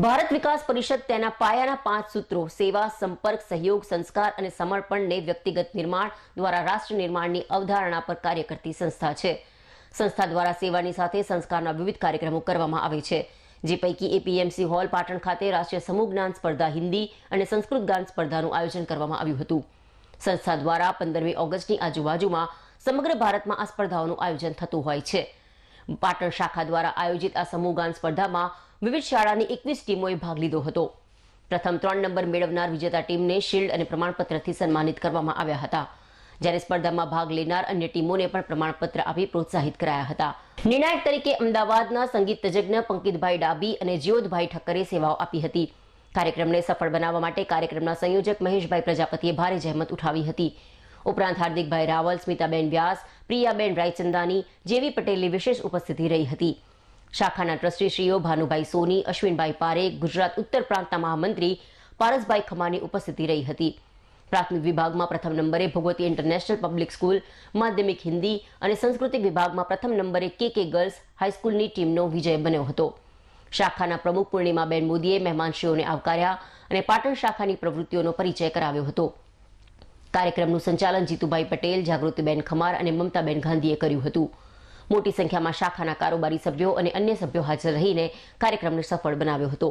ભારત વિકાસ પરિષદ તેના પાયાના પાંચ સૂત્રો સેવા સંપર્ક સહયોગ સંસ્કાર અને સમર્પણને વ્યક્તિગત નિર્માણ દ્વારા રાષ્ટ્ર નિર્માણની અવધારણા પર કાર્ય કરતી સંસ્થા છે સંસ્થા દ્વારા સેવાની સાથે સંસ્કારના વિવિધ કાર્યક્રમો કરવામાં આવે છે જે પૈકી એપીએમસી હોલ પાટણ ખાતે રાષ્ટ્રીય સમૂહ જ્ઞાન સ્પર્ધા હિન્દી અને સંસ્કૃત જ્ઞાન સ્પર્ધાનું આયોજન કરવામાં આવ્યું હતું સંસ્થા દ્વારા પંદરમી ઓગસ્ટની આજુબાજુમાં સમગ્ર ભારતમાં આ સ્પર્ધાઓનું આયોજન થતું હોય છે પાટણ શાખા દ્વારા આયોજિત આ સમૂહગાન સ્પર્ધામાં વિવિધ શાળાની એકવીસ ટીમોએ ભાગ લીધો હતો પ્રથમ ત્રણ નંબર મેળવનાર વિજેતા ટીમને શિલ્ડ અને પ્રમાણપત્રથી સન્માનિત કરવામાં આવ્યા હતા જ્યારે સ્પર્ધામાં ભાગ લેનાર અન્ય ટીમોને પણ પ્રમાણપત્ર આપી પ્રોત્સાહિત કરાયા હતા નિર્ણાયક તરીકે અમદાવાદના સંગીત તજજ્ઞ પંકિતભાઈ ડાબી અને જ્યોતભાઈ ઠક્કરે સેવાઓ આપી હતી કાર્યક્રમને સફળ બનાવવા માટે કાર્યક્રમના સંયોજક મહેશભાઈ પ્રજાપતિએ ભારે જહેમત ઉઠાવી હતી ઉપરાંત હાર્દિકભાઈ રાવલ સ્મિતાબેન વ્યાસ પ્રિયાબેન રાયચંદાની જેવી પટેલની વિશેષ ઉપસ્થિતિ રહી હતી શાખાના ટ્રસ્ટીશ્રીઓ ભાનુભાઈ સોની અશ્વિનભાઈ પારેખ ગુજરાત ઉત્તર પ્રાંતના મહામંત્રી પારસભાઈ ખમાની ઉપસ્થિતિ રહી હતી પ્રાથમિક વિભાગમાં પ્રથમ નંબરે ભગવતી ઇન્ટરનેશનલ પબ્લિક સ્કૂલ માધ્યમિક હિન્દી અને સંસ્કૃતિક વિભાગમાં પ્રથમ નંબરે કે કે ગર્લ્સ હાઈસ્કૂલની ટીમનો વિજય બન્યો હતો શાખાના પ્રમુખ પૂર્ણિમાબેન મોદીએ મહેમાનશ્રીઓને આવકાર્યા અને પાટણ શાખાની પ્રવૃત્તિઓનો પરિચય કરાવ્યો હતો કાર્યક્રમનું સંચાલન જીતુભાઈ પટેલ જાગૃતિબેન ખમાર અને મમતાબેન ગાંધીએ કર્યું હતું મોટી સંખ્યામાં શાખાના કારોબારી સભ્યો અને અન્ય સભ્યો હાજર રહીને કાર્યક્રમને સફળ બનાવ્યો હતો